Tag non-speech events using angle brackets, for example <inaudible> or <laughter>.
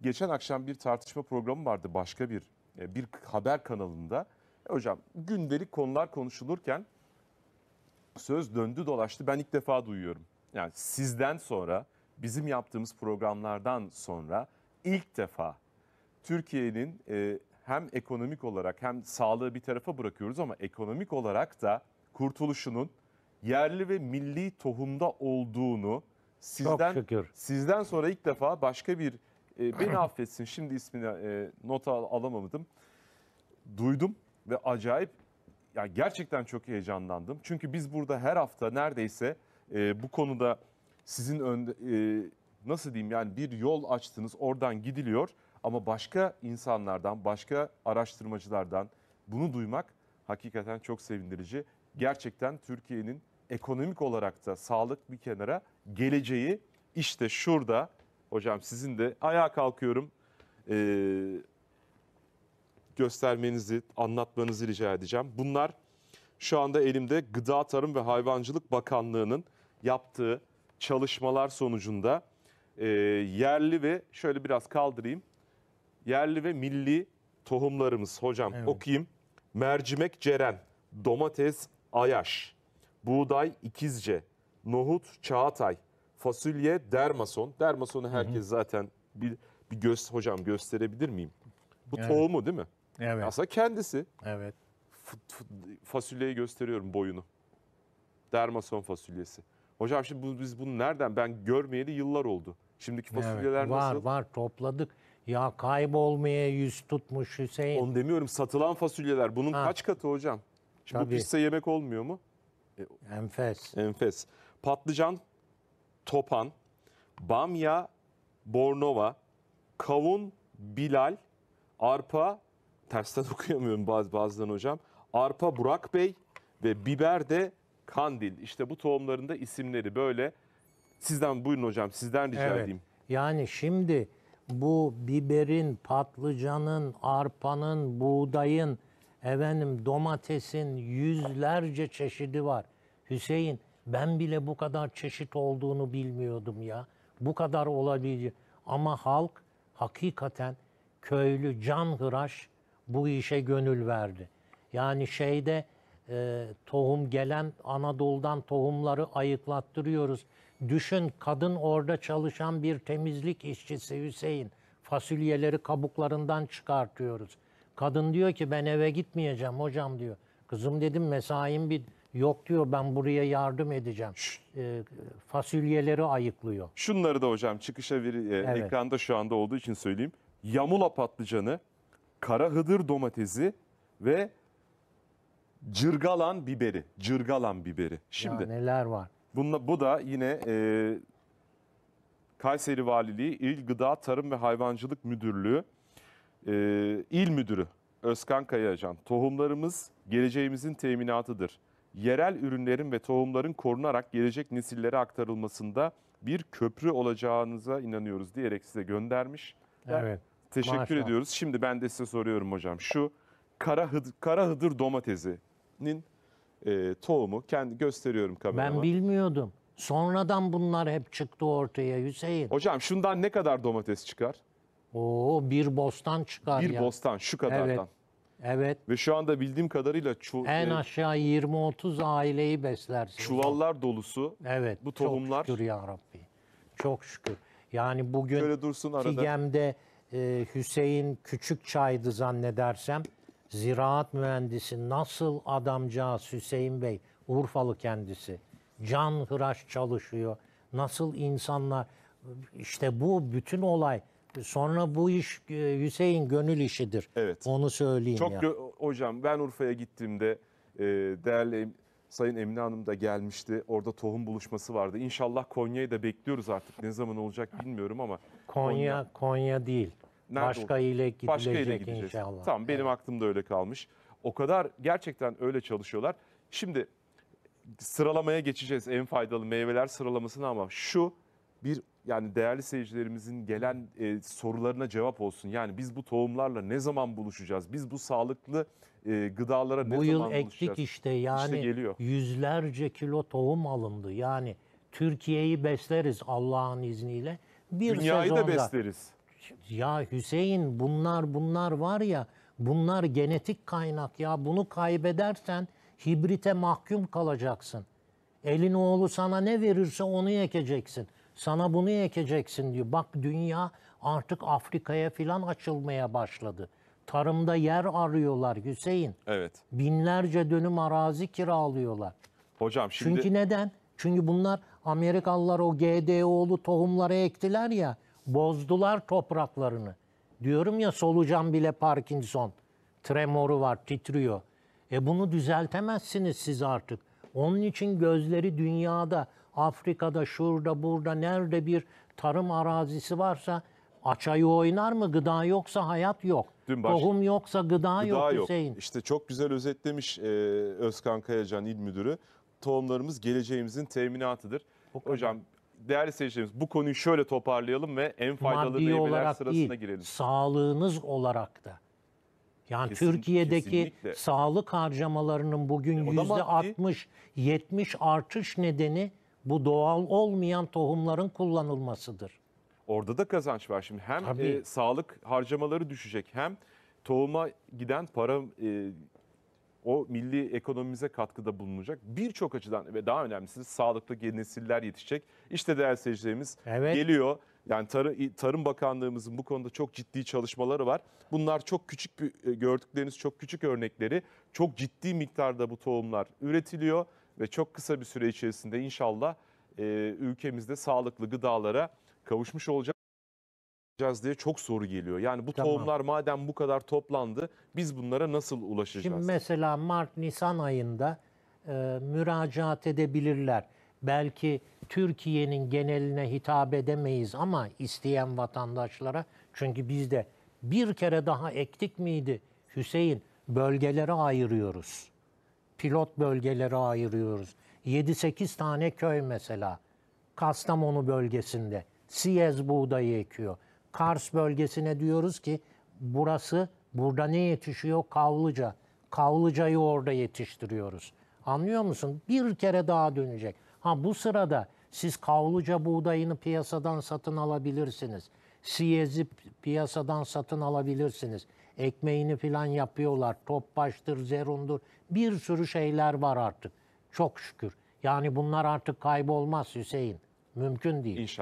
Geçen akşam bir tartışma programı vardı başka bir e, bir haber kanalında. E, hocam gündelik konular konuşulurken söz döndü dolaştı ben ilk defa duyuyorum. Yani sizden sonra bizim yaptığımız programlardan sonra ilk defa Türkiye'nin e, hem ekonomik olarak hem sağlığı bir tarafa bırakıyoruz ama ekonomik olarak da kurtuluşunun yerli ve milli tohumda olduğunu sizden sizden sonra ilk defa başka bir e, beni <laughs> affetsin şimdi ismini e, nota al- alamadım. Duydum ve acayip ya gerçekten çok heyecanlandım. Çünkü biz burada her hafta neredeyse e, bu konuda sizin önde e, nasıl diyeyim yani bir yol açtınız oradan gidiliyor ama başka insanlardan, başka araştırmacılardan bunu duymak hakikaten çok sevindirici. Gerçekten Türkiye'nin ekonomik olarak da sağlık bir kenara geleceği işte şurada Hocam sizin de ayağa kalkıyorum. Ee, göstermenizi, anlatmanızı rica edeceğim. Bunlar şu anda elimde Gıda Tarım ve Hayvancılık Bakanlığı'nın yaptığı çalışmalar sonucunda e, yerli ve şöyle biraz kaldırayım. Yerli ve milli tohumlarımız hocam evet. okuyayım. Mercimek ceren, domates ayaş, buğday ikizce, nohut çağatay, fasulye dermason. Dermasonu herkes hı hı. zaten bir, bir göz hocam gösterebilir miyim? Bu evet. tohumu değil mi? Evet. Aslında kendisi. Evet. F fasulyeyi gösteriyorum boyunu. Dermason fasulyesi. Hocam şimdi bu, biz bunu nereden? Ben görmeyeli yıllar oldu. Şimdiki fasulyeler evet, var, nasıl? Var var topladık. Ya kaybolmaya yüz tutmuş Hüseyin. Onu demiyorum satılan fasulyeler. Bunun ha. kaç katı hocam? Şimdi Tabii. bu pişse yemek olmuyor mu? E, enfes. Enfes. Patlıcan Topan, Bamya, Bornova, Kavun, Bilal, Arpa, tersten <laughs> okuyamıyorum baz, bazen hocam. Arpa Burak Bey ve biber de Kandil. İşte bu tohumların da isimleri böyle. Sizden buyurun hocam, sizden rica evet. edeyim. Yani şimdi bu biberin, patlıcanın, arpanın, buğdayın, efendim domatesin yüzlerce çeşidi var. Hüseyin ben bile bu kadar çeşit olduğunu bilmiyordum ya. Bu kadar olabilir. Ama halk hakikaten köylü can hıraş bu işe gönül verdi. Yani şeyde e, tohum gelen Anadolu'dan tohumları ayıklattırıyoruz. Düşün kadın orada çalışan bir temizlik işçisi Hüseyin. Fasulyeleri kabuklarından çıkartıyoruz. Kadın diyor ki ben eve gitmeyeceğim hocam diyor. Kızım dedim mesain bir Yok diyor ben buraya yardım edeceğim. E, fasulyeleri ayıklıyor. Şunları da hocam çıkışa bir e, evet. ekranda şu anda olduğu için söyleyeyim. Yamula patlıcanı, kara hıdır domatesi ve cırgalan biberi. Cırgalan biberi. Şimdi ya neler var? Bunla, bu da yine e, Kayseri Valiliği İl Gıda Tarım ve Hayvancılık Müdürlüğü e, İl Müdürü Özkan Kayacan. Tohumlarımız geleceğimizin teminatıdır yerel ürünlerin ve tohumların korunarak gelecek nesillere aktarılmasında bir köprü olacağınıza inanıyoruz diyerek size göndermiş. Evet. Teşekkür Maşallah. ediyoruz. Şimdi ben de size soruyorum hocam. Şu kara hıdır, kara hıdır domatesinin e, tohumu kendi gösteriyorum kamerama. Ben bilmiyordum. Sonradan bunlar hep çıktı ortaya Hüseyin. Hocam şundan ne kadar domates çıkar? Oo bir bostan çıkar Bir ya. bostan şu kadardan. Evet. Evet. Ve şu anda bildiğim kadarıyla çu En e, aşağı 20-30 aileyi beslersin. çuvallar dolusu Evet. bu tohumlar. Çok şükür ya Rabbi. Çok şükür. Yani bugün Şöyle dursun arada. Tigem'de e, Hüseyin Küçükçay'dı zannedersem. Ziraat mühendisi nasıl adamcağız Hüseyin Bey. Urfalı kendisi. Can hıraş çalışıyor. Nasıl insanlar işte bu bütün olay Sonra bu iş e, Hüseyin gönül işidir. Evet. Onu söyleyeyim Çok ya. gö- hocam ben Urfa'ya gittiğimde e, değerli Sayın Emine Hanım da gelmişti. Orada tohum buluşması vardı. İnşallah Konya'yı da bekliyoruz artık. Ne zaman olacak bilmiyorum ama. Konya Konya değil. Nerede Başka oldu? ile gidilecek Başka yere gideceğiz. inşallah. Tamam benim aklımda öyle kalmış. O kadar gerçekten öyle çalışıyorlar. Şimdi sıralamaya geçeceğiz en faydalı meyveler sıralamasına ama şu bir yani değerli seyircilerimizin gelen e, sorularına cevap olsun. Yani biz bu tohumlarla ne zaman buluşacağız? Biz bu sağlıklı e, gıdalara bu ne zaman buluşacağız? Bu yıl ektik işte yani işte geliyor. yüzlerce kilo tohum alındı. Yani Türkiye'yi besleriz Allah'ın izniyle. Bir Dünyayı sezonda, da besleriz. Ya Hüseyin bunlar bunlar var ya bunlar genetik kaynak ya bunu kaybedersen hibrite mahkum kalacaksın. Elin oğlu sana ne verirse onu ekeceksin. Sana bunu ekeceksin diyor. Bak dünya artık Afrika'ya filan açılmaya başladı. Tarımda yer arıyorlar Hüseyin. Evet. Binlerce dönüm arazi kiralıyorlar. Hocam şimdi... Çünkü neden? Çünkü bunlar Amerikalılar o GDO'lu tohumları ektiler ya bozdular topraklarını. Diyorum ya solucan bile Parkinson tremoru var titriyor. E bunu düzeltemezsiniz siz artık. Onun için gözleri dünyada Afrika'da, şurada, burada, nerede bir tarım arazisi varsa açayı oynar mı? Gıda yoksa hayat yok. Tohum yoksa gıda, gıda yok, yok Hüseyin. İşte çok güzel özetlemiş e, Özkan Kayacan il Müdürü. Tohumlarımız geleceğimizin teminatıdır. Hocam değerli seyircilerimiz bu konuyu şöyle toparlayalım ve en faydalı Maddi meyveler sırasına değil, girelim. Sağlığınız olarak da. Yani Kesin, Türkiye'deki kesinlikle. sağlık harcamalarının bugün e, yüzde 60-70 artış nedeni bu doğal olmayan tohumların kullanılmasıdır. Orada da kazanç var şimdi. Hem e, sağlık harcamaları düşecek hem tohuma giden para e, o milli ekonomimize katkıda bulunacak. Birçok açıdan ve daha önemlisi sağlıklı nesiller yetişecek. İşte değerli seyircilerimiz evet. geliyor. Yani Tarı, Tarım Bakanlığımızın bu konuda çok ciddi çalışmaları var. Bunlar çok küçük bir, e, gördükleriniz çok küçük örnekleri. Çok ciddi miktarda bu tohumlar üretiliyor ve çok kısa bir süre içerisinde inşallah e, ülkemizde sağlıklı gıdalara kavuşmuş olacağız diye çok soru geliyor. Yani bu Tamam. tohumlar madem bu kadar toplandı biz bunlara nasıl ulaşacağız? Şimdi mesela Mart-Nisan ayında e, müracaat edebilirler. Belki Türkiye'nin geneline hitap edemeyiz ama isteyen vatandaşlara çünkü biz de bir kere daha ektik miydi Hüseyin bölgelere ayırıyoruz pilot bölgelere ayırıyoruz. 7-8 tane köy mesela Kastamonu bölgesinde Siyez buğdayı ekiyor. Kars bölgesine diyoruz ki burası burada ne yetişiyor? Kavlıca. Kavlıcayı orada yetiştiriyoruz. Anlıyor musun? Bir kere daha dönecek. Ha bu sırada siz kavluca buğdayını piyasadan satın alabilirsiniz. Siyezi piyasadan satın alabilirsiniz. Ekmeğini filan yapıyorlar. Topbaştır, zerundur. Bir sürü şeyler var artık. Çok şükür. Yani bunlar artık kaybolmaz Hüseyin. Mümkün değil. İnşallah.